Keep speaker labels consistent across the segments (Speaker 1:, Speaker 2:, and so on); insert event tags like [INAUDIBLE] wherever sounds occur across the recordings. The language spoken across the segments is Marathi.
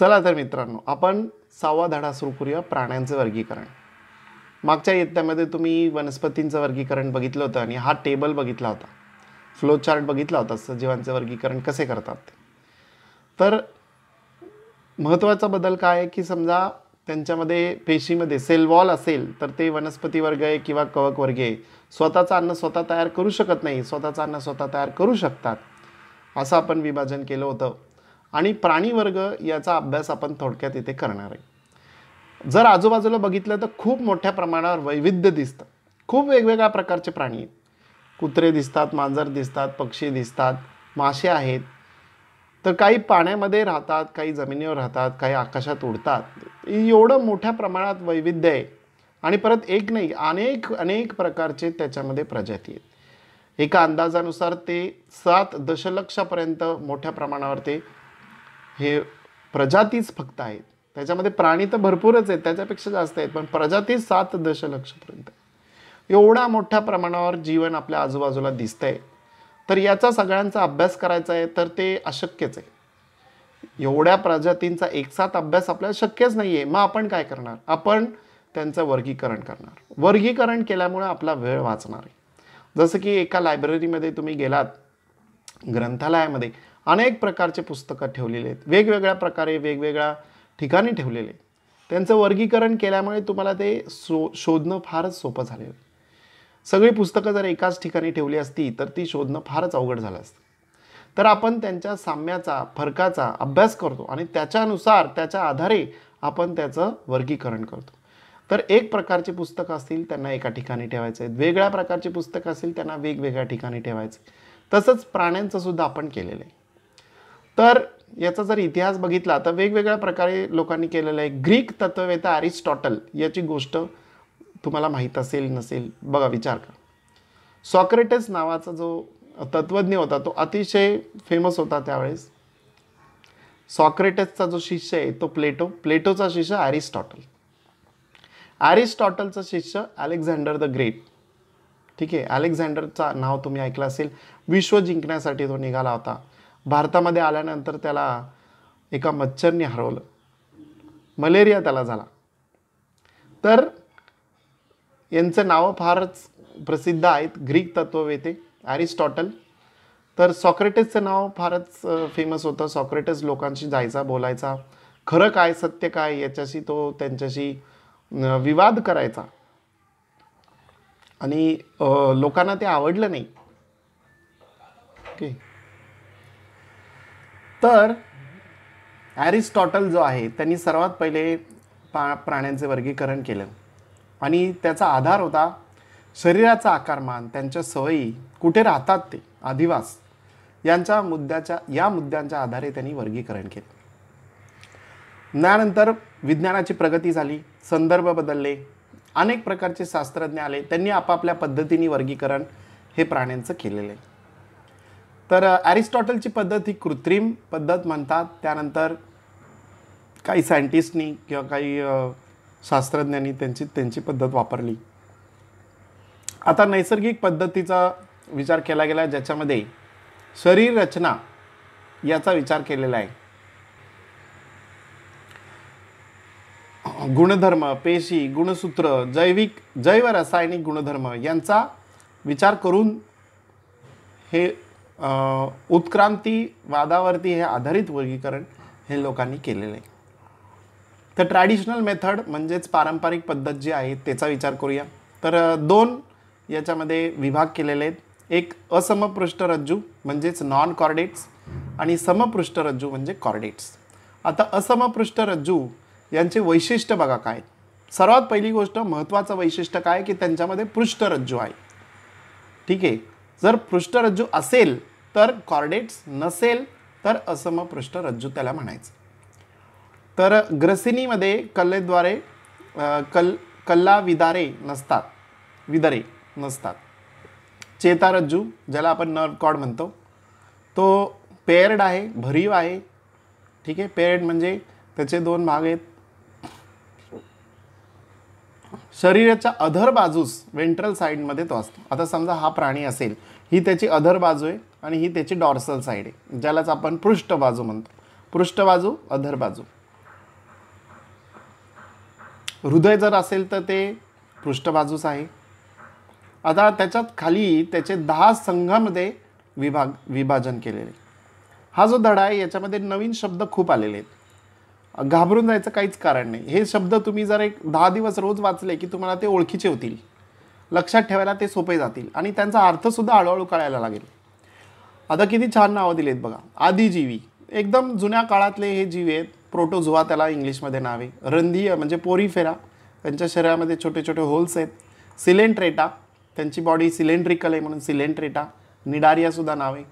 Speaker 1: चला तर मित्रांनो आपण सहावा धडा सुरू करूया प्राण्यांचं वर्गीकरण मागच्या येत्यामध्ये तुम्ही वनस्पतींचं वर्गीकरण बघितलं होतं आणि हा टेबल बघितला होता फ्लो चार्ट बघितला होता सजीवांचं वर्गीकरण कसे करतात तर महत्त्वाचा बदल काय आहे की समजा त्यांच्यामध्ये पेशीमध्ये सेल वॉल असेल तर ते वनस्पती वर्ग आहे किंवा कवक वर्ग आहे स्वतःचं अन्न स्वतः तयार करू शकत नाही स्वतःचं अन्न स्वतः तयार करू शकतात असं आपण विभाजन केलं होतं आणि प्राणीवर्ग याचा अभ्यास आपण थोडक्यात इथे करणार आहे जर आजूबाजूला बघितलं तर खूप मोठ्या प्रमाणावर वैविध्य दिसतं खूप वेगवेगळ्या प्रकारचे प्राणी आहेत कुत्रे दिसतात मांजर दिसतात पक्षी दिसतात मासे आहेत तर काही पाण्यामध्ये राहतात काही जमिनीवर राहतात काही आकाशात उडतात एवढं मोठ्या प्रमाणात वैविध्य आहे आणि परत एक नाही अनेक अनेक प्रकारचे त्याच्यामध्ये प्रजाती आहेत एका अंदाजानुसार ते सात दशलक्षापर्यंत मोठ्या प्रमाणावर ते हे प्रजातीच फक्त आहेत त्याच्यामध्ये प्राणी तर भरपूरच आहेत त्याच्यापेक्षा जास्त आहेत पण प्रजाती सात दशलक्षपर्यंत एवढा मोठ्या प्रमाणावर जीवन आपल्या आजूबाजूला दिसतंय तर याचा सगळ्यांचा अभ्यास करायचा आहे तर ते अशक्यच आहे एवढ्या प्रजातींचा एक साथ अभ्यास आपल्याला शक्यच नाही आहे मग आपण काय करणार आपण त्यांचं वर्गीकरण करणार वर्गीकरण केल्यामुळे आपला वेळ वाचणार आहे जसं की एका लायब्ररीमध्ये तुम्ही गेलात ग्रंथालयामध्ये अनेक प्रकारचे पुस्तकं ठेवलेले आहेत वेगवेगळ्या प्रकारे वेगवेगळ्या ठिकाणी ठेवलेले आहेत त्यांचं वर्गीकरण केल्यामुळे तुम्हाला ते सो शोधणं फारच सोपं झालेलं सगळी पुस्तकं जर एकाच ठिकाणी ठेवली असती तर ती शोधणं फारच अवघड झालं असतं तर आपण त्यांच्या साम्याचा फरकाचा अभ्यास करतो आणि त्याच्यानुसार त्याच्या आधारे आपण त्याचं वर्गीकरण करतो तर एक प्रकारची पुस्तकं असतील त्यांना एका ठिकाणी ठेवायचं आहेत वेगळ्या प्रकारची पुस्तकं असतील त्यांना वेगवेगळ्या ठिकाणी ठेवायचे तसंच प्राण्यांचं सुद्धा आपण केलेलं आहे तर याचा जर इतिहास बघितला तर वेगवेगळ्या प्रकारे लोकांनी केलेलं आहे ग्रीक तत्ववेता अरिस्टॉटल याची गोष्ट तुम्हाला माहीत असेल नसेल बघा विचार करा सॉक्रेटस नावाचा जो तत्वज्ञ होता तो अतिशय फेमस होता त्यावेळेस सॉक्रेटसचा जो शिष्य आहे तो प्लेटो प्लेटोचा शिष्य अरिस्टॉटल अरिस्टॉटलचा शिष्य अलेक्झांडर द ग्रेट ठीक आहे अलेक्झांडरचा नाव तुम्ही ऐकलं असेल विश्व जिंकण्यासाठी तो निघाला होता भारतामध्ये आल्यानंतर त्याला एका मच्छरने हरवलं मलेरिया त्याला झाला तर यांचं नावं फारच प्रसिद्ध आहेत ग्रीक तत्ववेते ॲरिस्टॉटल तर सॉक्रेटसचं नाव फारच फेमस होतं सॉक्रेटस लोकांशी जायचा बोलायचा खरं काय सत्य काय याच्याशी तो त्यांच्याशी विवाद करायचा आणि लोकांना ते आवडलं नाही ओके तर ॲरिस्टॉटल जो आहे त्यांनी सर्वात पहिले पा प्राण्यांचे वर्गीकरण केलं आणि त्याचा आधार होता शरीराचा आकारमान त्यांच्या सवयी कुठे राहतात ते अधिवास यांच्या मुद्द्याच्या या मुद्द्यांच्या आधारे त्यांनी वर्गीकरण केलं त्यानंतर विज्ञानाची प्रगती झाली संदर्भ बदलले अनेक प्रकारचे शास्त्रज्ञ आले त्यांनी आपापल्या पद्धतीने वर्गीकरण हे प्राण्यांचं केलेलं आहे तर ॲरिस्टॉटलची पद्धत ही कृत्रिम पद्धत म्हणतात त्यानंतर काही सायंटिस्टनी किंवा काही शास्त्रज्ञांनी त्यांची त्यांची पद्धत वापरली आता नैसर्गिक पद्धतीचा विचार केला गेला ज्याच्यामध्ये शरीर रचना याचा विचार केलेला आहे गुणधर्म पेशी गुणसूत्र जैविक जैव रासायनिक गुणधर्म यांचा विचार करून हे उत्क्रांती वादावरती हे आधारित वर्गीकरण हे लोकांनी केलेलं आहे तर ट्रॅडिशनल मेथड म्हणजेच पारंपरिक पद्धत जी आहे त्याचा विचार करूया तर दोन याच्यामध्ये विभाग केलेले आहेत एक असमपृष्ठरज्जू म्हणजेच नॉन कॉर्डेट्स आणि समपृष्ठरज्जू म्हणजे कॉर्डेट्स आता असमपृष्ठरज्जू यांचे वैशिष्ट्य बघा काय सर्वात पहिली गोष्ट महत्त्वाचं वैशिष्ट्य काय की त्यांच्यामध्ये पृष्ठरज्जू आहे ठीक आहे जर पृष्ठरज्जू असेल तर कॉर्डेट्स नसेल तर असम पृष्ठरज्जू त्याला म्हणायचं तर ग्रसिनीमध्ये कलेद्वारे कल कल्ला विदारे नसतात विदारे नसतात चेतारज्जू ज्याला आपण नर्व कॉर्ड म्हणतो तो पेअर्ड आहे भरीव आहे ठीक आहे पेअर्ड म्हणजे त्याचे दोन भाग आहेत शरीराच्या अधर बाजूस वेंट्रल साईडमध्ये तो असतो आता समजा हा प्राणी असेल ही त्याची अधर बाजू आहे आणि ही त्याची डॉर्सल साईड आहे ज्यालाच आपण पृष्ठबाजू म्हणतो पृष्ठबाजू अधर बाजू हृदय जर असेल तर ते पृष्ठबाजूच आहे आता त्याच्यात खाली त्याचे दहा संघामध्ये विभाग विभाजन केलेले हा जो धडा आहे याच्यामध्ये नवीन शब्द खूप आलेले आहेत घाबरून जायचं काहीच कारण नाही हे शब्द तुम्ही जर एक दहा दिवस रोज वाचले की तुम्हाला ते ओळखीचे होतील लक्षात ठेवायला ते सोपे जातील आणि त्यांचा अर्थसुद्धा हळूहळू कळायला लागेल आता किती छान नावं आहेत बघा आदिजीवी एकदम जुन्या काळातले हे जीव आहेत प्रोटोझुआ त्याला इंग्लिशमध्ये नावे रंधीय म्हणजे पोरीफेरा त्यांच्या शरीरामध्ये छोटे छोटे होल्स आहेत सिलेंट्रेटा त्यांची बॉडी सिलेंड्रिकल आहे म्हणून सिलेंट्रेटा निडारियासुद्धा नावे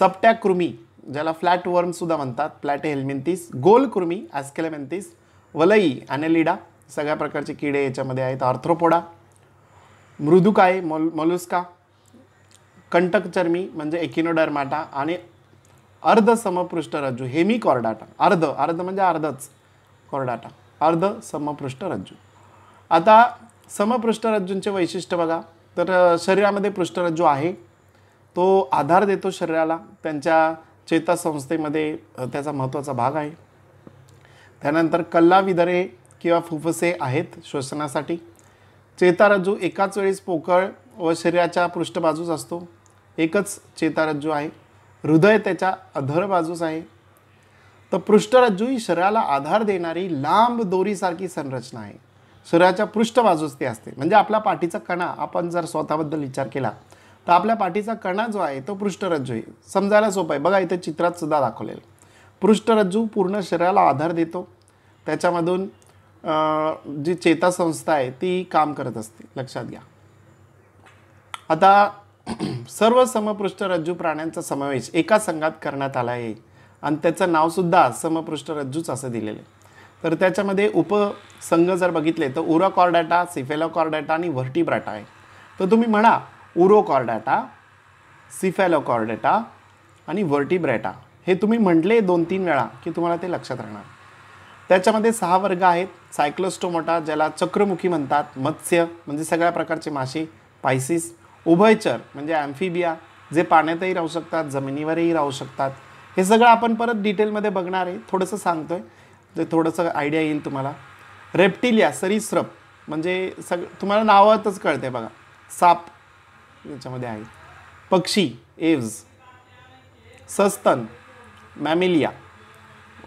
Speaker 1: चपट्या कृमी ज्याला फ्लॅट वर्मसुद्धा म्हणतात फ्लॅट हेल्मिंतीस गोल कुर्मी ॲस्केलेमेंतीस वलई अॅनेलिडा सगळ्या प्रकारचे किडे याच्यामध्ये आहेत आर्थ्रोपोडा मृदुकाय मोल मोलुस्का कंटकचर्मी म्हणजे एकिनोडरमाटा आणि अर्ध समपृष्ठरज्जू हेमी कॉर्डाटा अर्ध अर्ध म्हणजे अर्धच कॉर्डाटा अर्ध समपृष्ठरज्जू आता समपृष्ठरज्जूंचे वैशिष्ट्य बघा तर शरीरामध्ये पृष्ठरज्जू आहे तो आधार देतो शरीराला त्यांच्या चेता संस्थेमध्ये त्याचा महत्त्वाचा भाग आहे त्यानंतर कल्ला विदरे किंवा फुफ्फुसे आहेत श्वसनासाठी चेतारज्जू एकाच वेळेस पोकळ व शरीराच्या पृष्ठबाजूस असतो एकच चेतारज्जू आहे हृदय त्याच्या अधर बाजूस आहे तर पृष्ठरज्जू ही शरीराला आधार देणारी लांब दोरीसारखी संरचना आहे शरीराच्या पृष्ठबाजूस ते असते म्हणजे आपला पाठीचा कणा आपण जर स्वतःबद्दल विचार केला तर आपल्या पाठीचा कणा जो आहे तो पृष्ठरज्जू आहे समजायला सोपं आहे बघा इथे चित्रात सुद्धा दाखवलेलं पृष्ठरज्जू पूर्ण शरीराला आधार देतो त्याच्यामधून जी चेतासंस्था आहे ती काम करत असते लक्षात घ्या आता सर्व समपृष्ठरज्जू प्राण्यांचा समावेश एका संघात करण्यात आला आहे आणि त्याचं नावसुद्धा समपृष्ठरज्जूच असं दिलेलं आहे तर त्याच्यामध्ये उपसंघ जर बघितले तर उरा कॉर्डॅटा सिफेला कॉर्डॅटा आणि व्हर्टिब्राटा आहे तर तुम्ही म्हणा उरोकॉर्डॅटा सिफॅलोकॉर्डेटा आणि व्हर्टिब्रेटा हे तुम्ही म्हटले दोन तीन वेळा की तुम्हाला ते लक्षात राहणार त्याच्यामध्ये सहा वर्ग आहेत सायक्लोस्टोमोटा ज्याला चक्रमुखी म्हणतात मत्स्य म्हणजे सगळ्या प्रकारचे मासे पायसिस उभयचर म्हणजे ॲम्फिबिया जे पाण्यातही राहू शकतात जमिनीवरही राहू शकतात हे सगळं आपण परत डिटेलमध्ये बघणार आहे थोडंसं सांगतो आहे जे थोडंसं आयडिया येईल तुम्हाला रेप्टिलिया सरीस्रप म्हणजे सग तुम्हाला नावातच कळते बघा साप याच्यामध्ये आहे पक्षी एव्ज सस्तन मॅमेलिया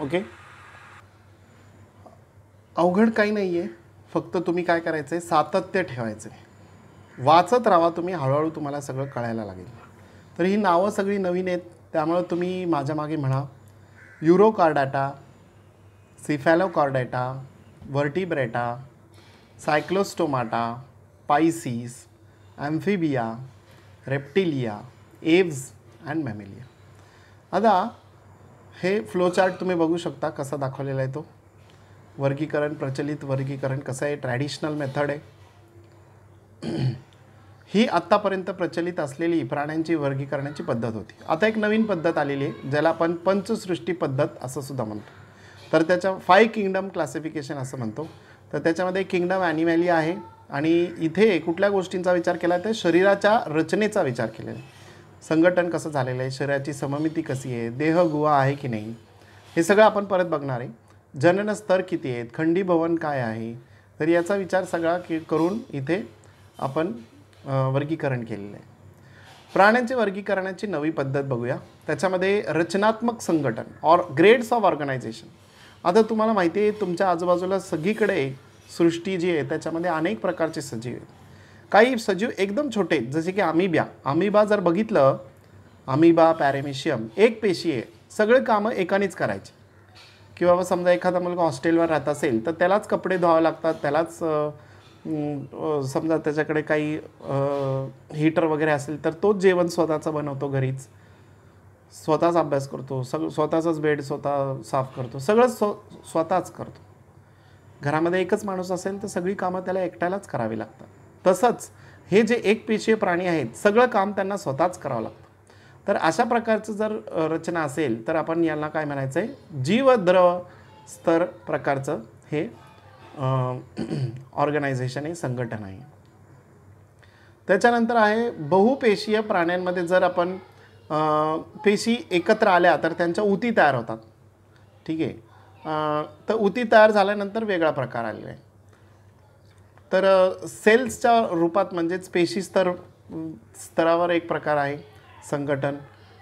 Speaker 1: ओके अवघड काही नाही आहे फक्त तुम्ही काय करायचं आहे सातत्य ठेवायचं आहे वाचत राहा तुम्ही हळूहळू तुम्हाला सगळं कळायला लागेल तर ही नावं सगळी नवीन आहेत त्यामुळं तुम्ही माझ्या मागे म्हणा urochordata cephalochordata vertebrata cyclostomata pisces amphibia reptilia aves and mammalia आता हे फ्लोचार्ट तुम्ही बघू शकता कसा दाखवलेला आहे तो वर्गीकरण प्रचलित वर्गीकरण कसं आहे ट्रॅडिशनल मेथड आहे [CLEARS THROAT] ही आत्तापर्यंत प्रचलित असलेली प्राण्यांची वर्गीकरणाची पद्धत होती आता एक नवीन पद्धत आलेली आहे ज्याला आपण पंचसृष्टी पद्धत असं सुद्धा म्हणतो तर त्याच्या फाय किंगडम क्लासिफिकेशन असं म्हणतो तर त्याच्यामध्ये किंगडम ॲनिमॅली आहे आणि इथे कुठल्या गोष्टींचा विचार केला तर शरीराच्या रचनेचा विचार केलेला आहे संघटन कसं झालेलं आहे शरीराची सममिती कशी आहे देह गुहा आहे की नाही हे सगळं आपण परत बघणार आहे जनन स्तर किती आहेत खंडी भवन काय आहे तर याचा विचार सगळा के करून इथे आपण वर्गीकरण केलेलं आहे प्राण्यांचे वर्गीकरणाची नवी पद्धत बघूया त्याच्यामध्ये रचनात्मक संघटन ऑर ग्रेड्स ऑफ ऑर्गनायझेशन आता तुम्हाला माहिती आहे तुमच्या आजूबाजूला सगळीकडे सृष्टी जी आहे त्याच्यामध्ये अनेक प्रकारचे सजीव आहेत काही सजीव एकदम छोटे जसे की आमिब्या आमिबा जर बघितलं आमिबा पॅरेमिशियम एक पेशी आहे सगळे कामं एकानेच करायचे की बाबा समजा एखादा मुलगा हॉस्टेलवर राहत असेल तर त्यालाच कपडे धुवावे लागतात त्यालाच समजा त्याच्याकडे काही हीटर वगैरे असेल तर तोच जेवण स्वतःचं बनवतो घरीच स्वतःच अभ्यास करतो सग स्वतःचाच बेड स्वतः साफ करतो सगळंच स्व स्वतःच करतो घरामध्ये एकच माणूस असेल तर सगळी कामं त्याला एकट्यालाच करावी लागतात तसंच हे जे एक पेशीय प्राणी आहेत सगळं काम त्यांना स्वतःच करावं लागतं तर अशा प्रकारचं जर रचना असेल तर आपण यांना काय म्हणायचं आहे जीवद्रव स्तर प्रकारचं हे ऑर्गनायझेशन [CLEARS THROAT] आहे संघटन आहे त्याच्यानंतर आहे बहुपेशीय प्राण्यांमध्ये जर आपण पेशी एकत्र आल्या तर त्यांच्या ऊती तयार होतात ठीक आहे तर उती तयार झाल्यानंतर वेगळा प्रकार आलेला आहे तर सेल्सच्या रूपात म्हणजेच पेशी स्तर स्तरावर एक प्रकार आहे संघटन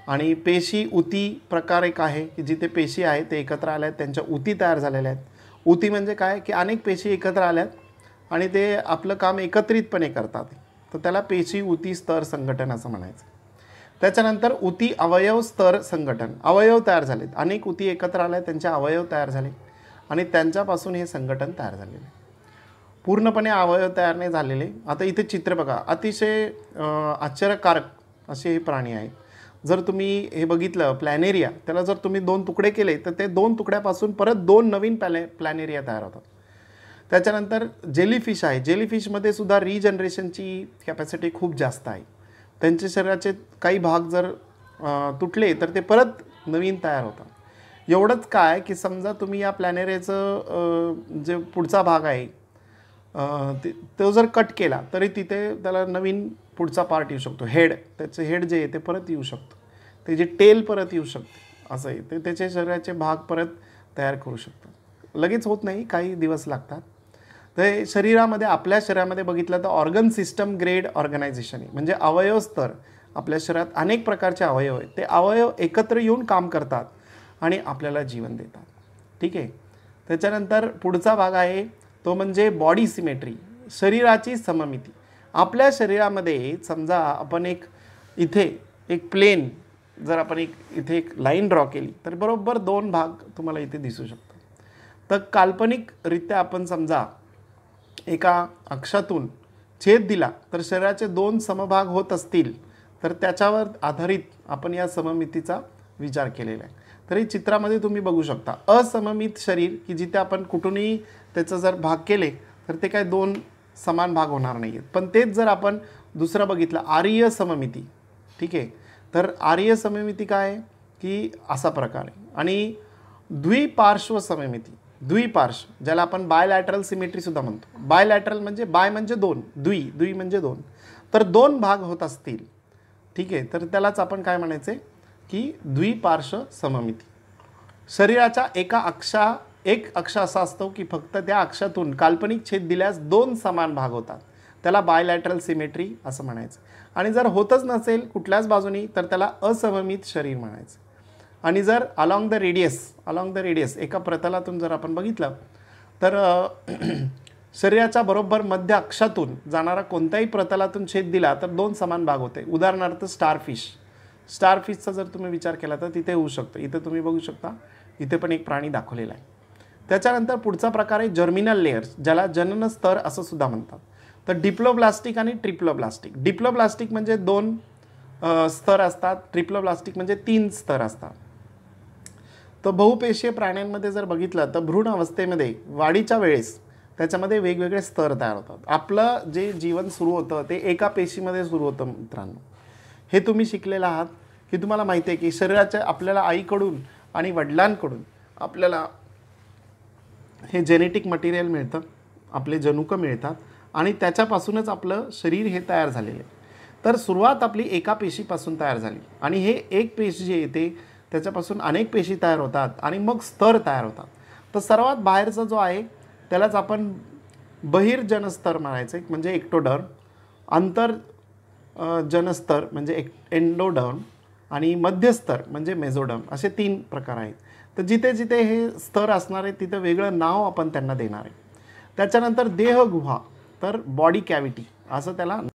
Speaker 1: आणि पेशी उती प्रकार एक आहे की जिथे पेशी आहे ते एकत्र आल्या आहेत त्यांच्या उती तयार झालेल्या आहेत उती म्हणजे काय की अनेक पेशी एकत्र आल्यात आणि ते आपलं काम एकत्रितपणे करतात तर त्याला पेशी उती स्तर संघटन असं म्हणायचं त्याच्यानंतर उती अवयव स्तर संघटन अवयव तयार झालेत अनेक उती एकत्र आल्या त्यांचे अवयव तयार झाले आणि त्यांच्यापासून हे संघटन तयार झालेले पूर्णपणे अवयव तयार नाही झालेले आता इथे चित्र बघा अतिशय आश्चर्यकारक असे हे प्राणी आहेत जर तुम्ही हे बघितलं प्लॅनेरिया त्याला जर तुम्ही दोन तुकडे केले तर ते दोन तुकड्यापासून परत दोन नवीन प्लॅने प्लॅनेरिया तयार होतात त्याच्यानंतर जेलीफिश आहे जेलीफिशमध्ये सुद्धा रिजनरेशनची कॅपॅसिटी खूप जास्त आहे त्यांचे शरीराचे काही भाग जर तुटले तर ते परत नवीन तयार होतात एवढंच काय की समजा तुम्ही या प्लॅनेरेचं जे पुढचा भाग आहे ते तो जर कट केला तरी तिथे त्याला नवीन पुढचा पार्ट येऊ शकतो हेड त्याचं हेड जे आहे ते परत येऊ शकतो त्याचे टेल परत येऊ शकते असं आहे ते त्याचे शरीराचे भाग परत तयार करू शकतो लगेच होत नाही काही दिवस लागतात तर शरीरामध्ये आपल्या शरीरामध्ये बघितलं तर ऑर्गन सिस्टम ग्रेड ऑर्गनायझेशन आहे म्हणजे अवयव स्तर आपल्या शरीरात अनेक प्रकारचे अवयव आहेत ते अवयव एकत्र येऊन काम करतात आणि आपल्याला जीवन देतात ठीक आहे त्याच्यानंतर पुढचा भाग आहे तो म्हणजे बॉडी सिमेट्री शरीराची सममिती आपल्या शरीरामध्ये समजा आपण एक इथे एक प्लेन जर आपण एक इथे एक लाईन ड्रॉ केली तर बरोबर दोन भाग तुम्हाला इथे दिसू शकतो तर काल्पनिकरित्या आपण समजा एका अक्षातून छेद दिला तर शरीराचे दोन समभाग होत असतील तर त्याच्यावर आधारित आपण या सममितीचा विचार केलेला आहे तरी चित्रामध्ये तुम्ही बघू शकता असममित शरीर की जिथे आपण कुठूनही त्याचं जर भाग केले तर ते काय दोन समान भाग होणार नाही आहेत पण तेच जर आपण दुसरा बघितलं आर्य सममिती ठीक आहे तर आर्य सममिती काय की असा प्रकार आहे आणि द्विपार्श्व सममिती द्विपार्श ज्याला आपण बायलॅटरल सिमेट्रीसुद्धा म्हणतो बायलॅटरल म्हणजे बाय म्हणजे दोन द्वि द्वि म्हणजे दोन तर दोन भाग होत असतील ठीक आहे तर त्यालाच आपण काय म्हणायचे की द्विपार्श सममिती शरीराच्या एका अक्षा एक अक्ष असा असतो की फक्त त्या अक्षातून काल्पनिक छेद दिल्यास दोन समान भाग होतात त्याला बायलॅटरल सिमेट्री असं म्हणायचं आणि जर होतच नसेल कुठल्याच बाजूनी तर त्याला असममित शरीर म्हणायचं आणि जर along the radius along the radius एका प्रतलातून जर आपण बघितलं तर [CLEARS THROAT] शरीराच्या बरोबर मध्य अक्षातून जाणारा कोणत्याही प्रतलातून छेद दिला तर दोन समान भाग होते उदाहरणार्थ स्टारफिश स्टारफिशचा जर तुम्ही विचार केला तर तिथे होऊ शकतं इथं तुम्ही बघू शकता इथे पण एक प्राणी दाखवलेला आहे त्याच्यानंतर पुढचा प्रकार आहे जर्मिनल लेयर्स ज्याला जनन स्तर असं सुद्धा म्हणतात तर डिप्लोब्लास्टिक आणि ट्रिप्लोब्लास्टिक डिप्लोब्लास्टिक म्हणजे दोन स्तर असतात ट्रिप्लोब्लास्टिक म्हणजे तीन स्तर असतात तर बहुपेशीय प्राण्यांमध्ये जर बघितलं तर भ्रूण अवस्थेमध्ये वाढीच्या वेळेस त्याच्यामध्ये वेगवेगळे स्तर तयार होतात आपलं जे जीवन सुरू होतं ते एका पेशीमध्ये सुरू होतं मित्रांनो हे तुम्ही शिकलेलं आहात की तुम्हाला माहिती आहे की शरीराच्या आपल्याला आईकडून आणि वडिलांकडून आपल्याला हे जेनेटिक मटेरियल मिळतं आपले जनुकं मिळतात आणि त्याच्यापासूनच आपलं शरीर हे तयार झालेलं आहे तर सुरुवात आपली एका पेशीपासून तयार झाली आणि हे एक पेशी जे येते त्याच्यापासून अनेक पेशी तयार होतात आणि मग स्तर तयार होतात तर सर्वात बाहेरचा जो आहे त्यालाच आपण बहिर्जनस्तर म्हणायचं एक म्हणजे एक्टोडर्म आंतर जनस्तर म्हणजे एक एंडोडर्म आणि मध्यस्तर म्हणजे मेझोडर्म असे तीन प्रकार आहेत तर जिथे जिथे हे स्तर असणार आहे तिथं वेगळं नाव आपण त्यांना देणार आहे त्याच्यानंतर देहगुहा तर बॉडी कॅविटी असं त्याला